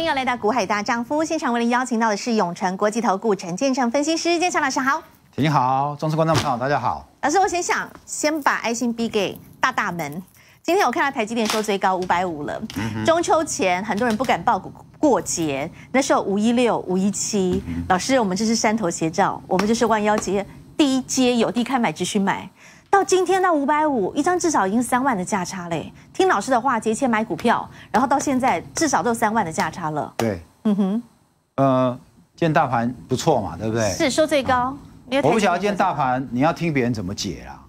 欢迎来到股海大丈夫现场。为您邀请到的是永成国际投顾陈建成分析师，建强老师好。你好，忠实观众朋友大家好，老师我先想先把爱心逼给大大门。今天我看到台积电说最高五百五了，中秋前很多人不敢爆股过节，那时候五一六、五一七，老师我们这是山头斜照，我们就是万妖街第一街，有地开买只需买。到今天到五百五一张，至少已经三万的价差嘞。听老师的话，节前买股票，然后到现在至少都有三万的价差了。对，嗯哼，呃，见大盘不错嘛，对不对？是收最高。我不讲要见大盘，你要听别人怎么解啦。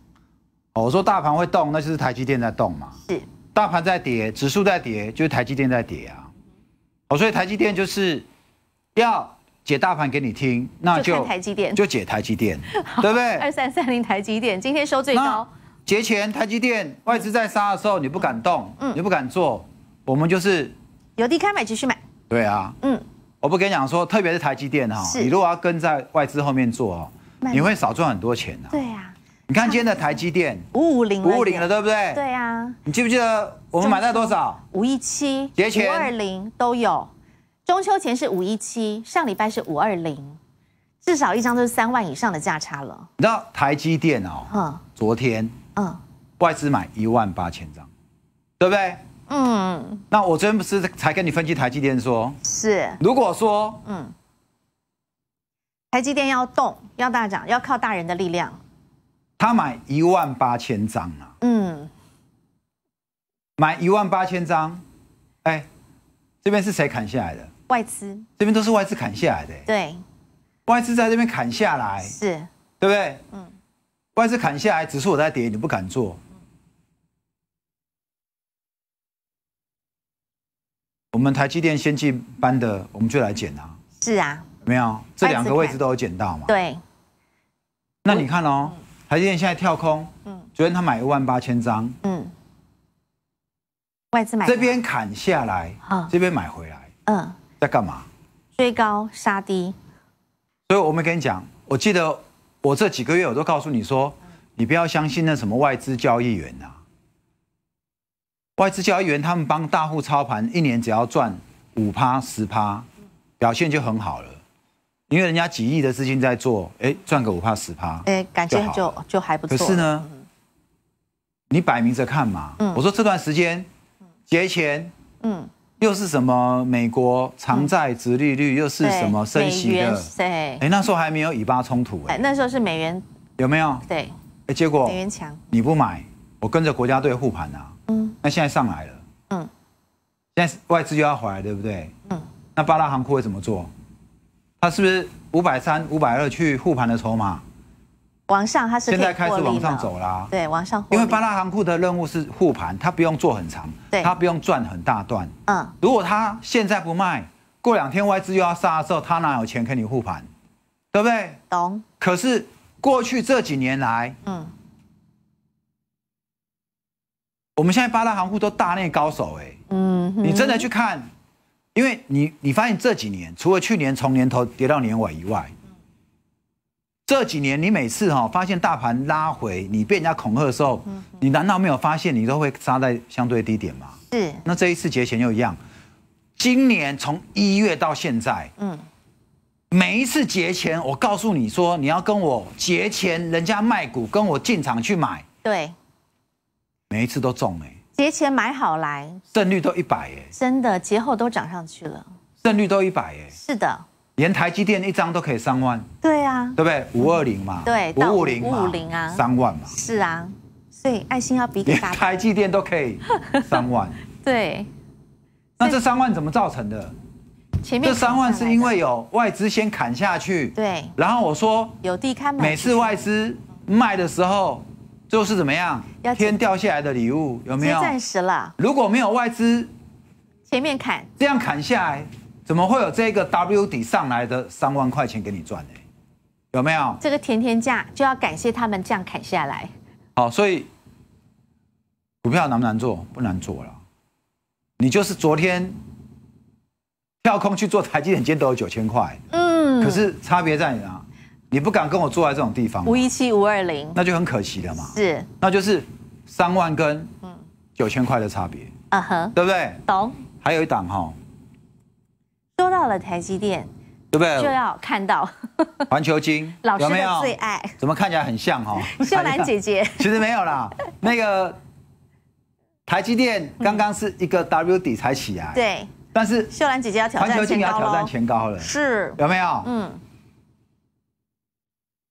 哦，我说大盘会动，那就是台积电在动嘛。是，大盘在跌，指数在跌，就是台积电在跌啊。哦，所以台积电就是要解大盘给你听，那就就解台积电，对不对？二三三零台积电今天收最高。节前台积电外资在杀的时候，你不敢动，嗯，你不敢做，我们就是有低开买，继续买。对啊，嗯，我不跟你讲说，特别是台积电哈，你如果要跟在外资后面做哈，你会少赚很多钱的。对啊，你看今天的台积电五五零，五五零了，对不对？对啊，你记不记得我们买到多少？五一七、五二零都有。中秋前是五一七，上礼拜是五二零，至少一张都是三万以上的价差了。你知道台积电哦，嗯，昨天，嗯，外资买一万八千张，对不对？嗯，那我昨天不是才跟你分析台积电说，是，如果说，嗯，台积电要动，要大涨，要靠大人的力量，他买一万八千张啊，嗯，买一万八千张，哎。这边是谁砍下来的？外资。这边都是外资砍下来的。对，外资在这边砍下来，是对不对？嗯，外资砍下来，指数我在跌，你不敢做。我们台积电先进班的，我们就来剪啊。是啊，没有这两个位置都有剪到嘛？对。那你看哦，台积电现在跳空，昨天他买一万八千张。外资买这边砍下来，这边买回来，嗯，在干嘛？追高杀低。所以，我没跟你讲。我记得我这几个月我都告诉你说，你不要相信那什么外资交易员呐。外资交易员他们帮大户操盘，一年只要赚五趴十趴，表现就很好了。因为人家几亿的资金在做，哎，赚个五趴十趴，哎，感觉就就还不错。可是呢，你摆明着看嘛。我说这段时间。节前，嗯，又是什么美国偿债殖利率，又是什么升息的，对，哎，那时候还没有以巴冲突，哎，那时候是美元，有没有？对，哎，结果美元强，你不买，我跟着国家队护盘呐，嗯，那现在上来了，嗯，现在外资又要回来，对不对？嗯，那八大行库会怎么做？他是不是五百三、五百二去护盘的筹码？往上，它是现在开始往上走啦。对，往上。因为八大行库的任务是护盘，它不用做很长，它不用赚很大段。嗯。如果它现在不卖，过两天外资又要杀的时候，它哪有钱给你护盘？对不对？懂。可是过去这几年来，嗯，我们现在八大行库都大内高手哎。嗯。你真的去看，因为你你发现这几年，除了去年从年头跌到年尾以外。这几年你每次哈发现大盘拉回，你被人家恐吓的时候，你难道没有发现你都会杀在相对低点吗？是。那这一次节前又一样，今年从一月到现在，嗯，每一次节前我告诉你说你要跟我节前人家卖股，跟我进场去买，对，每一次都中哎。节前买好来，胜率都一百哎，真的节后都涨上去了，胜率都一百哎，是的。连台积电一张都可以三万，对啊，对不对？五二零嘛，对，五五零，五五零啊，三万嘛。是啊，所以爱心要比给台积电都可以三万。对，那这三万怎么造成的？前面这三万是因为有外资先砍下去，对。然后我说有地开每次外资卖的时候，最后是怎么样？天掉下来的礼物有没有？暂时了。如果没有外资，前面砍这样砍下来。怎么会有这个 W 底上来的三万块钱给你赚呢？有没有这个天天价就要感谢他们这样砍下来。好，所以股票难不难做？不难做了。你就是昨天跳空去做台积电，都有九千块。嗯。可是差别在哪？你不敢跟我坐在这种地方。五一七、五二零，那就很可惜了嘛。是。那就是三万跟九千块的差别。嗯哼，对不对？懂。还有一档哈。收到了台积电，对不对？就要看到 环球金老师有最爱？怎么看起来很像哈？秀兰姐姐，其实没有啦。那个台积电刚刚是一个 WD 才起来，对。但是秀兰姐姐要挑战环球金，要挑战前高了。是有没有？嗯。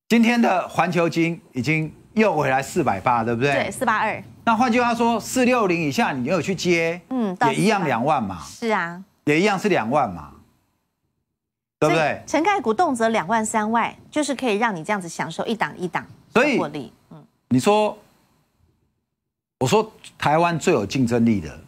今天的环球金已经又回来四百八，对不对？对，四八二。那换句话说，四六零以下你有去接？嗯，也一样两万嘛。是啊，也一样是两万嘛。对不对？陈盖股动辄两万三万，就是可以让你这样子享受一档一档获利。嗯，你说，我说台湾最有竞争力的，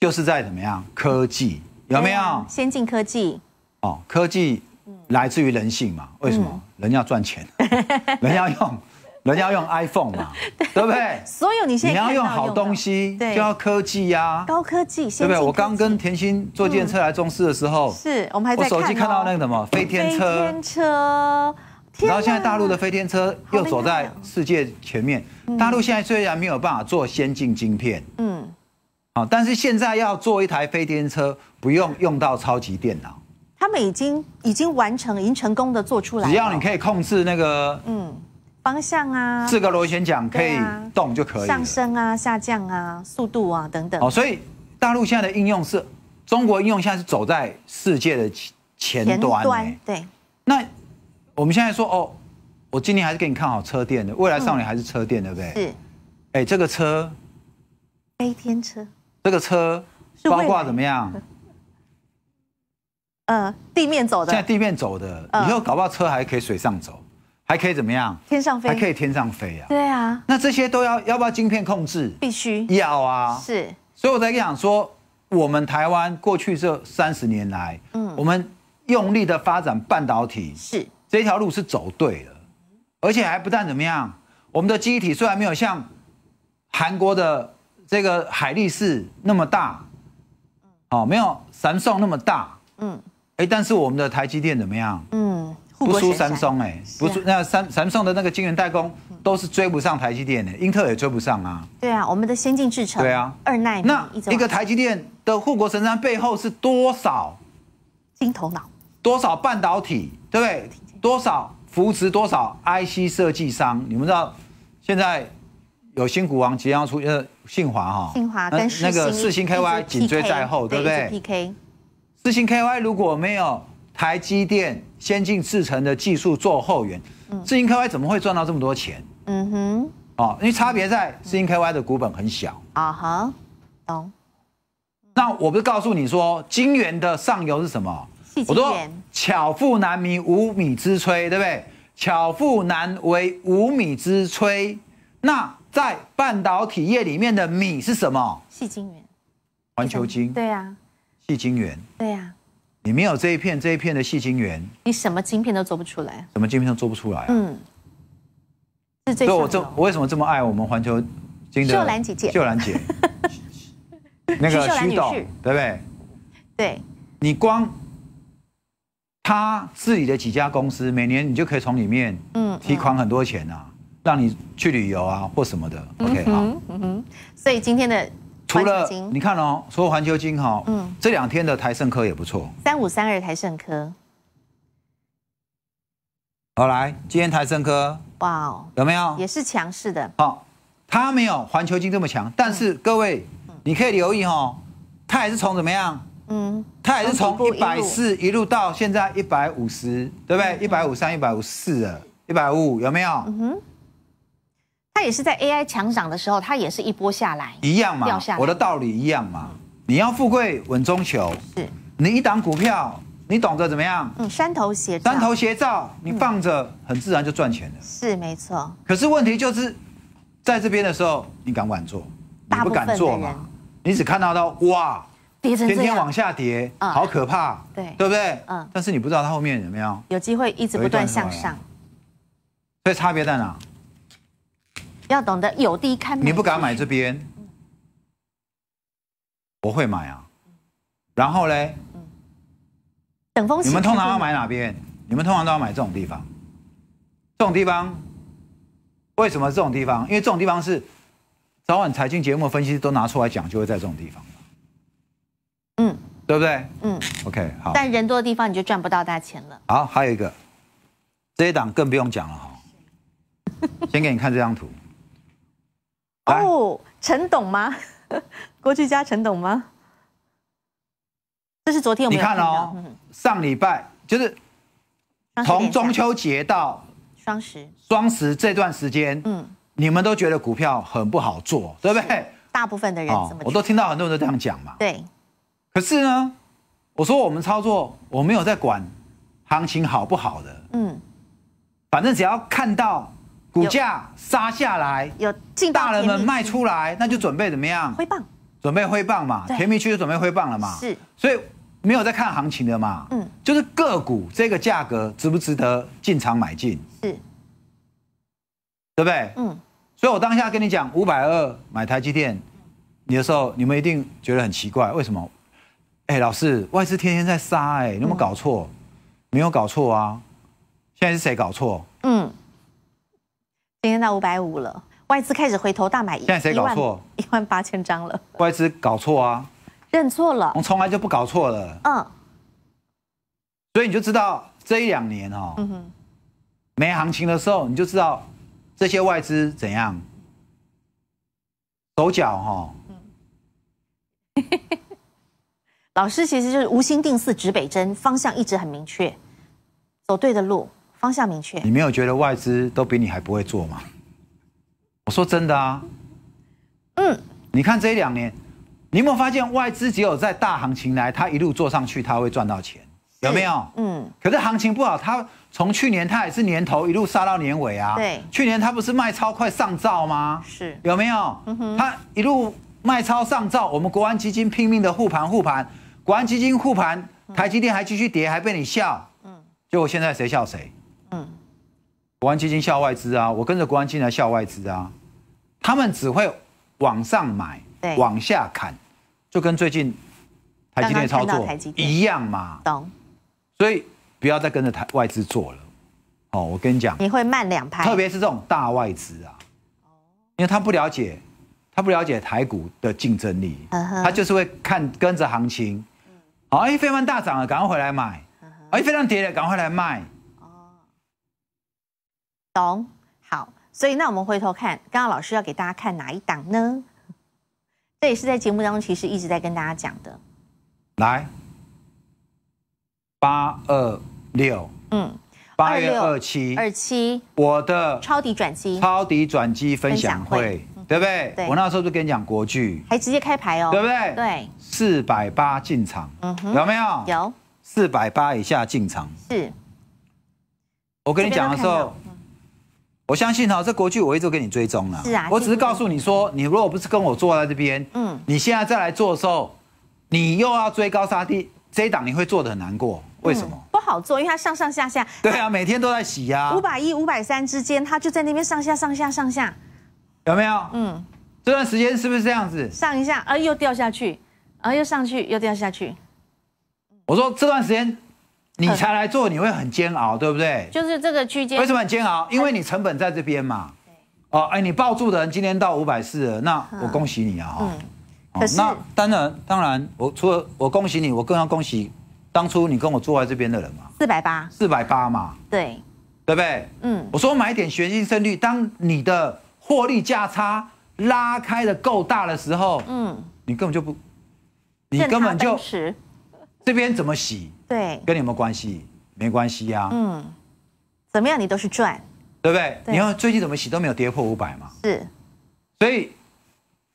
就是在怎么样科技，有没有先进科技？哦，科技来自于人性嘛？为什么人要赚钱？人要用，人要用 iPhone 嘛？对不对？所有你现在你要用好东西，对，就要科技呀，高科技，对不对？我刚跟甜心坐电车来中视的时候，是我们还我手机看到那个什么飞天车，然后现在大陆的飞天车又走在世界前面。大陆现在虽然没有办法做先进晶片，嗯，但是现在要做一台飞天车，不用用到超级电脑，他们已经已经完成，已经成功的做出来。只要你可以控制那个，嗯。方向啊，四个螺旋桨可以动就可以上升啊、下降啊、速度啊等等。哦，所以大陆现在的应用是，中国应用现在是走在世界的前前端。对，那我们现在说哦，我今天还是给你看好车店的，未来少年还是车店对不对？是，哎，这个车，飞天车，这个车包括怎么样？呃，地面走的，现在地面走的，以后搞不好车还可以水上走。还可以怎么样？天上飞还可以天上飞啊！对啊，那这些都要要不要晶片控制？必须要啊！是，所以我在想说，我们台湾过去这三十年来，嗯，我们用力的发展半导体，是这条路是走对了，而且还不但怎么样，我们的机体虽然没有像韩国的这个海力士那么大，哦，没有三星那么大，嗯，哎，但是我们的台积电怎么样？嗯。不输三松哎，不输那三三松的那个晶圆代工都是追不上台积电的，英特尔也追不上啊。对啊，我们的先进制程。对啊，二奈那一个台积电的护国神山背后是多少，金头脑，多少半导体，对不对？多少扶持多少 IC 设计商？你们知道现在有新股王即将要出呃，信华哈，信华跟那个四星 KY 紧追在后，对不对四星 KY 如果没有台积电。先进制程的技术做后援，晶圆 K Y 怎么会赚到这么多钱？嗯哼，哦，因为差别在晶圆 K Y 的股本很小。啊哈，懂。那我不是告诉你说，金元的上游是什么？我说巧妇难为无米之炊，对不对？巧妇难为无米之炊。那在半导体业里面的米是什么？细晶圆。环球晶。对呀。细晶圆。对呀。你没有这一片这一片的细晶圆，你什么晶片都做不出来，什么晶片都做不出来。嗯，是这。所以我这为什么这么爱我们环球？金的秀兰姐姐，秀兰姐，那个徐董，对不对？对。你光他自己的几家公司，每年你就可以从里面嗯提款很多钱呐，让你去旅游啊或什么的。OK 好，嗯哼，所以今天的。除了你看哦，除了环球金哈，嗯，这两天的台盛科也不错，三五三二台盛科，好来，今天台盛科，哇，哦，有没有？也是强势的，好，它没有环球金这么强，但是各位你可以留意哈，它也是从怎么样？嗯，它也是从一百四一路到现在一百五十，对不对？一百五三、一百五四了，一百五有没有？嗯哼。他也是在 AI 强涨的时候，他也是一波下来，一样嘛。我的道理一样嘛。你要富贵稳中求，是。你一档股票，你懂得怎么样？嗯，山头斜单头斜照，你放着，很自然就赚钱了。是，没错。可是问题就是，在这边的时候，你敢不敢做？你不敢做人，你只看到到哇，跌成天天往下跌，好可怕。对，对不对？嗯。但是你不知道它后面怎么样，有机会一直不断向上。所以差别在哪？要懂得有地看。你不敢买这边，我会买啊。然后嘞，等风。你们通常要买哪边？你们通常都要买这种地方。这种地方，为什么这种地方？因为这种地方是早晚财经节目分析都拿出来讲，就会在这种地方。嗯，对不对？嗯，OK，好。但人多的地方，你就赚不到大钱了。好，还有一个，这一档更不用讲了哈。先给你看这张图。哦，陈董吗？郭巨家陈董吗？这是昨天我们看哦，上礼拜就是从中秋节到双十，双十这段时间，嗯，你们都觉得股票很不好做，对不对？大部分的人，我都听到很多人都这样讲嘛。对。可是呢，我说我们操作，我没有在管行情好不好的，嗯，反正只要看到。股价杀下来，有大人们卖出来，那就准备怎么样？挥棒，准备挥棒嘛。甜蜜区就准备挥棒了嘛。是，所以没有在看行情的嘛。嗯，就是个股这个价格值不值得进场买进？是，对不对？嗯。所以我当下跟你讲五百二买台积电，你的时候你们一定觉得很奇怪，为什么？哎，老师外资天天在杀，哎，有没有搞错？没有搞错啊。现在是谁搞错？嗯。今天到五百五了，外资开始回头大买。现在谁搞错？一万八千张了，外资搞错啊？认错了，我从来就不搞错了。嗯，所以你就知道这一两年哈，没行情的时候，你就知道这些外资怎样手脚哈。老师其实就是无心定四指北针，方向一直很明确，走对的路。方向明确，你没有觉得外资都比你还不会做吗？我说真的啊，嗯，你看这一两年，你有没有发现外资只有在大行情来，他一路做上去，他会赚到钱，有没有？嗯，可是行情不好，他从去年他也是年头一路杀到年尾啊，对，去年他不是卖超快上照吗？是，有没有？嗯哼，一路卖超上照。我们国安基金拼命的护盘护盘，国安基金护盘，台积电还继续跌，还被你笑，嗯，果现在谁笑谁。国安基金校外资啊，我跟着国安进来校外资啊，他们只会往上买，对，往下砍，就跟最近台积电操作一样嘛。懂，所以不要再跟着台外资做了。哦，我跟你讲，你会慢两拍，特别是这种大外资啊，因为他不了解，他不了解台股的竞争力，他就是会看跟着行情。好，哎，飞常大涨了，赶快回来买；，哎，飞常跌了，赶快来卖。懂好，所以那我们回头看，刚刚老师要给大家看哪一档呢？这也是在节目当中，其实一直在跟大家讲的。来，八二六，嗯，八月二七，二七，我的超底转机，超底转机分享会，对不对？对。我那时候就跟你讲，国剧还直接开牌哦，对不对？对。四百八进场，嗯哼，有没有？有。四百八以下进场是。我跟你讲的时候。我相信哈，这国剧我一直跟你追踪了。是啊，我只是告诉你说，你如果不是跟我坐在这边，嗯，你现在再来做的时候，你又要追高杀低，这一档你会做的很难过。为什么？不好做，因为它上上下下。对啊，每天都在洗呀，五百一、五百三之间，它就在那边上下上下上下，有没有？嗯，这段时间是不是这样子？上一下，而又掉下去，而、又上去，又掉下去。我说这段时间。你才来做，你会很煎熬，对不对？就是这个区间。为什么很煎熬？因为你成本在这边嘛。哦，哎，你抱住的人今天到五百四了，那我恭喜你啊！哦！嗯。那当然，当然，我除了我恭喜你，我更要恭喜当初你跟我坐在这边的人嘛。四百八，四百八嘛。对。对不对？嗯。我说买点学习胜率，当你的获利价差拉开的够大的时候，嗯，你根本就不，你根本就，这边怎么洗？对，跟你有没有关系？没关系呀。嗯，怎么样你都是赚，对不对？你看最近怎么洗都没有跌破五百嘛。是，所以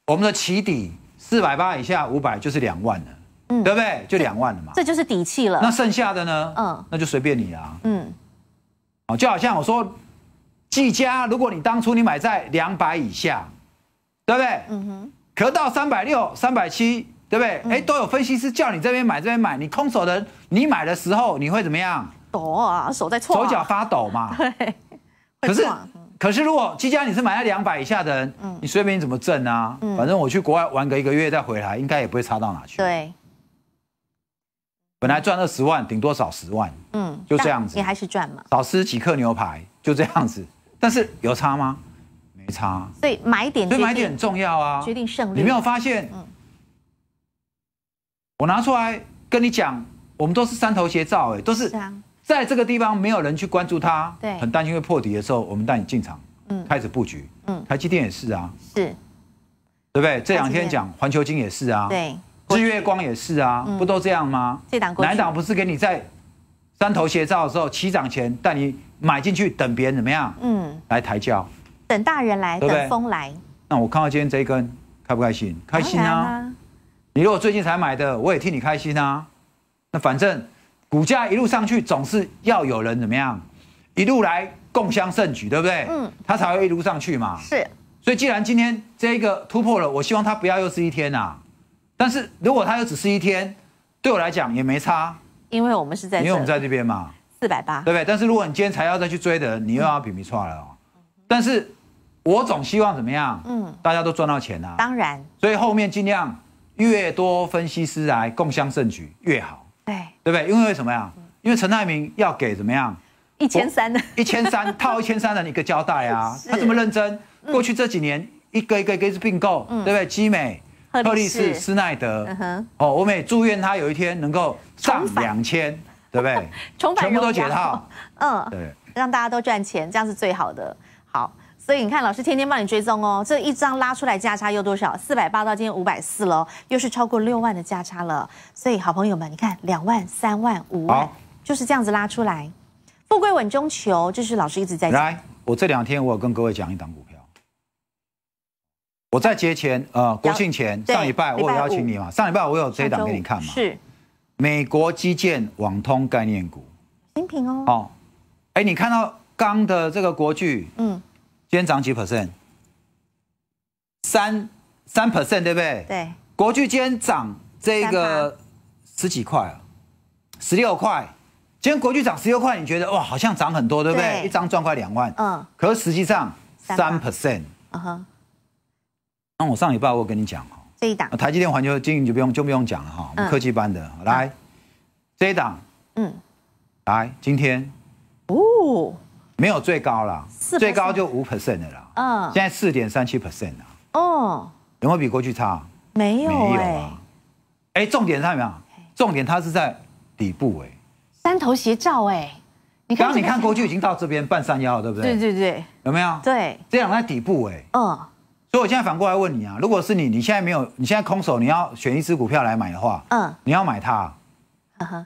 我们的起底四百八以下，五百就是两万了，嗯，对不对？就两万了嘛。这就是底气了。那剩下的呢？嗯，那就随便你啦。嗯，哦，就好像我说，技嘉，如果你当初你买在两百以下，对不对？嗯哼，可到三百六、三百七。对不对？哎，都有分析师叫你这边买，这边买。你空手的，你买的时候你会怎么样？抖啊，手在搓。手脚发抖嘛。对。可是，可是如果基家你是买在两百以下的人，你随便你怎么挣啊，反正我去国外玩个一个月再回来，应该也不会差到哪去。对。本来赚二十万，顶多少十万？嗯，就这样子。你还是赚嘛，少吃几克牛排，就这样子。但是有差吗？没差。对，买点。所以买点很重要啊。决定胜利。你没有发现？我拿出来跟你讲，我们都是三头斜照，哎，都是在这个地方没有人去关注它，对，很担心会破底的时候，我们带你进场，嗯，开始布局，嗯，台积电也是啊，是，对不对？这两天讲环球金也是啊，对，日月光也是啊，不都这样吗？这档、南档不是给你在三头斜照的时候起涨前带你买进去，等别人怎么样？嗯，来抬轿，等大人来，等风来。那我看到今天这一根开不开心？开心啊！你如果最近才买的，我也替你开心啊。那反正股价一路上去，总是要有人怎么样，一路来共襄盛举，对不对？嗯。他才会一路上去嘛。是。所以既然今天这一个突破了，我希望他不要又是一天呐。但是如果他又只是一天，对我来讲也没差，因为我们是在因为我们在这边嘛，四百八，对不对？但是如果你今天才要再去追的，你又要比比错了。但是我总希望怎么样？嗯，大家都赚到钱呐。当然。所以后面尽量。越多分析师来共享盛局越好，对，对不对？因为什么呀？因为陈泰明要给怎么样？一千三的，一千三 套一千三的一个交代啊！他这么认真，过去这几年一个一个一个是并购，对不对？积美、赫利斯、施耐德，哦，我们也祝愿他有一天能够上两千，对不对？重返，全部都解套，嗯，对，让大家都赚钱，这样是最好的。好。所以你看，老师天天帮你追踪哦。这一张拉出来价差又多少？四百八到今天五百四了，又是超过六万的价差了。所以好朋友们，你看两万、三万、五万，就是这样子拉出来。富贵稳中求，就是老师一直在来。我这两天我有跟各位讲一档股票，我在节前呃国庆前上礼拜我有邀请你嘛，上礼拜我有这一档给你看嘛，是美国基建网通概念股新品哦。好，哎，你看到刚的这个国巨，嗯。今天涨几 percent？三三 percent，对不对？对。国巨今天涨这个十几块，啊，十六块。今天国巨涨十六块，你觉得哇，好像涨很多，对不对？一张赚快两万。嗯。可是实际上三 percent。啊哈。那我上礼拜我跟你讲哦，这一档台积电环球经营就不用就不用讲了哈。我们科技班的来，这一档嗯，来今天哦。没有最高了，最高就五 percent 的啦。嗯，现在四点三七 percent 啊。哦，有没有比过去差？没有，没有啊。哎，重点在没有？重点它是在底部哎，三头斜照哎。刚刚你看过去已经到这边半山腰了，对不对？对对对，有没有？对，这样在底部哎。嗯，所以我现在反过来问你啊，如果是你，你现在没有，你现在空手，你要选一只股票来买的话，嗯，你要买它，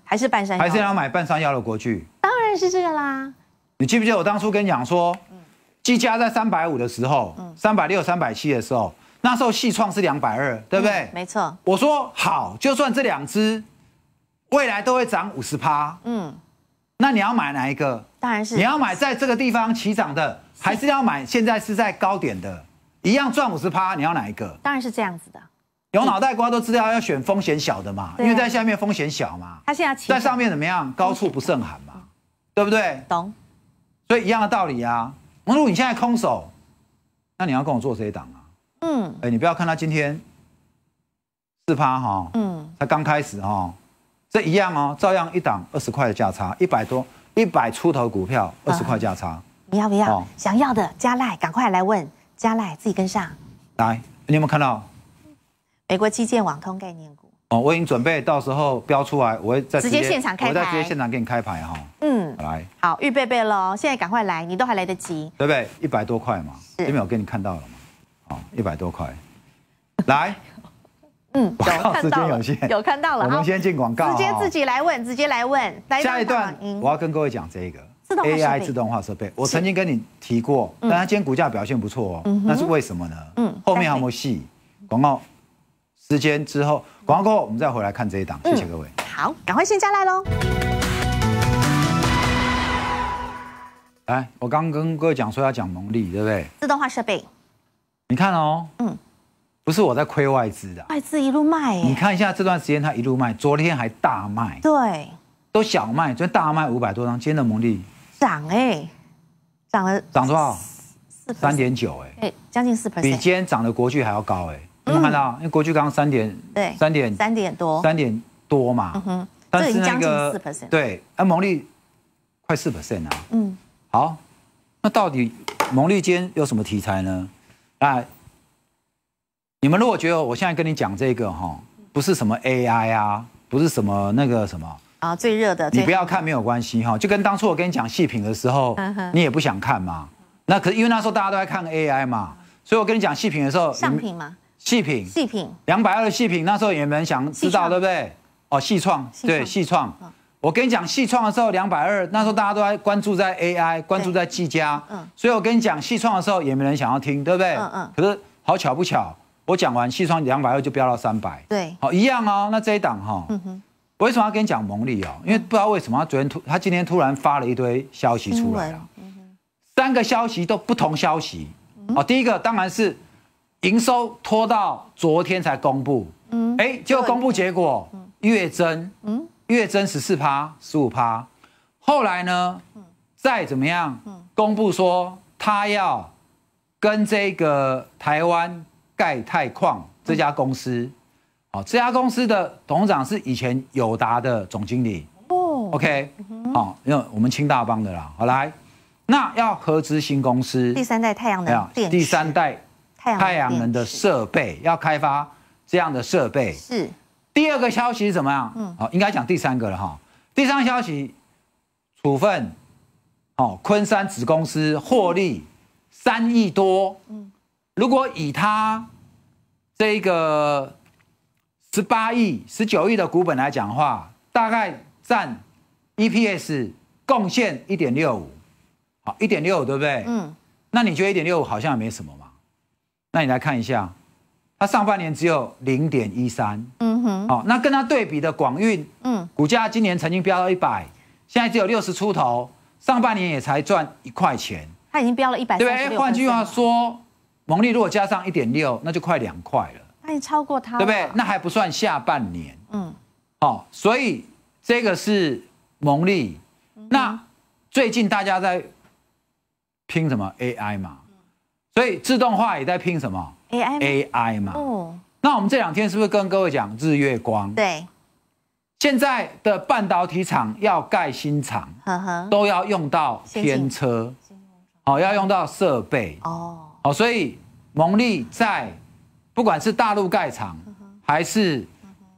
还是半山？还是要买半山腰的国去？当然是这个啦。你记不记得我当初跟你讲说，嗯，积加在三百五的时候，嗯，三百六、三百七的时候，那时候系创是两百二，对不对？没错。我说好，就算这两只未来都会涨五十趴，嗯，那你要买哪一个？当然是你要买在这个地方起涨的，还是要买现在是在高点的，一样赚五十趴，你要哪一个？当然是这样子的，有脑袋瓜都知道要选风险小的嘛，因为在下面风险小嘛。他现在在上面怎么样？高处不胜寒嘛，对不对？懂。所以一样的道理啊。如果你现在空手，那你要跟我做这一档啊。嗯。哎，你不要看他今天四趴哈。嗯。才刚开始哈，这一样哦，照样一档二十块的价差，一百多、一百出头股票，二十块价差。你要不要？想要的加赖，赶快来问加赖，自己跟上来。你有没有看到美国基建网通概念股？哦，我已经准备到时候标出来，我会在直接现场开牌，我在直接现场给你开牌哈。嗯。来，好，预备备喽！现在赶快来，你都还来得及，不对？一百多块嘛，因面我给你看到了嘛，好，一百多块，来，嗯，广 告时间有限，有看到了，我们先进广告，直接自己来问，直接来问，来，下一段我要跟各位讲这个，AI 自动化设备，我曾经跟你提过，但他今天股价表现不错哦，那是为什么呢？嗯，后面还没戏，广告时间之后，广告过后我们再回来看这一档，谢谢各位，好，赶快先下来喽。哎，我刚跟各位讲说要讲蒙利，对不对？自动化设备，你看哦，嗯，不是我在亏外资的，外资一路卖。你看一下这段时间它一路卖，昨天还大卖，对，都小卖，昨天大卖五百多张，今天的蒙利涨哎，涨了涨多少？三点九哎，哎，将近四%，比今天涨的国巨还要高哎，有看到？因为国巨刚刚三点对，三点三点多，三点多嘛，嗯哼，这已经将近四%。对，那蒙利快四 percent 了，嗯。好，那到底蒙利间有什么题材呢？啊，你们如果觉得我现在跟你讲这个哈，不是什么 AI 啊，不是什么那个什么啊，最热的，你不要看没有关系哈。就跟当初我跟你讲细品的时候，你也不想看嘛。那可是因为那时候大家都在看 AI 嘛，所以我跟你讲细品的时候，上品吗？细品，细品，两百二的细品，那时候也没人想知道，对不对？哦，细创，对，细创。我跟你讲，细创的时候两百二，那时候大家都在关注在 AI，关注在技嘉，嗯，所以我跟你讲，细创的时候也没人想要听，对不对？嗯嗯。可是好巧不巧，我讲完细创两百二就飙到三百，对，好一样啊。那这一档哈，嗯哼，我为什么要跟你讲蒙利哦？因为不知道为什么，昨天突他今天突然发了一堆消息出来了，嗯三个消息都不同消息，哦，第一个当然是营收拖到昨天才公布，嗯，哎，结果公布结果，月增，嗯。月增十四趴、十五趴，后来呢，再怎么样，公布说他要跟这个台湾钙钛矿这家公司，哦，这家公司的董事长是以前友达的总经理，哦，OK，好，因为我们清大帮的啦，好来，那要合资新公司，第三代太阳能，第三代太阳能的设备，要开发这样的设备，是。第二个消息是怎么样？嗯，好，应该讲第三个了哈。第三个消息，处分，哦，昆山子公司获利三亿多，嗯，如果以他这个十八亿、十九亿的股本来讲的话，大概占 EPS 贡献一点六五，好，一点六五对不对？嗯，那你觉得一点六五好像也没什么嘛？那你来看一下。它上半年只有零点一三，嗯哼，哦，那跟它对比的广运，嗯，股价今年曾经飙到一百，现在只有六十出头，上半年也才赚一块钱，它已经飙了一百，对对？换句话说，蒙利如果加上一点六，那就快两块了，那你超过它，对不对？那还不算下半年，嗯，好，所以这个是蒙利，那最近大家在拼什么 AI 嘛，所以自动化也在拼什么？A I 嘛，那我们这两天是不是跟各位讲日月光？对，现在的半导体厂要盖新厂，都要用到天车，哦，要用到设备哦。哦，所以蒙利在不管是大陆盖厂，还是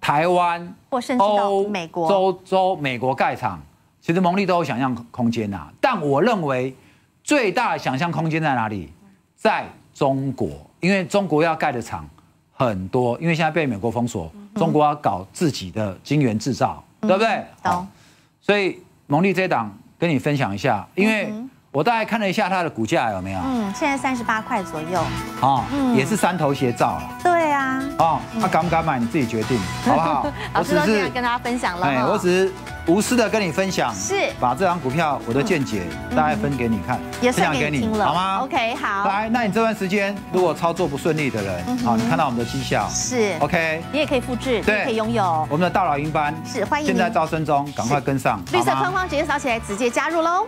台湾，或甚至到美国、欧洲、美国盖厂，其实蒙利都有想象空间呐。但我认为最大的想象空间在哪里？在中国。因为中国要盖的厂很多，因为现在被美国封锁，中国要搞自己的晶圆制造，对不对？好，所以蒙利这档跟你分享一下，因为。我大概看了一下它的股价有没有？嗯，现在三十八块左右。嗯，也是三头鞋照了。对啊。哦，他敢不敢买你自己决定，好不好？我只样跟大家分享了。哎，我只是无私的跟你分享，是把这张股票我的见解大概分给你看，分享给你听了，好吗？OK，好。来，那你这段时间如果操作不顺利的人，好，你看到我们的绩效是 OK，你也可以复制，也可以拥有我们的大老鹰班，是欢迎，现在招生中，赶快跟上，绿色框框直接扫起来，直接加入喽。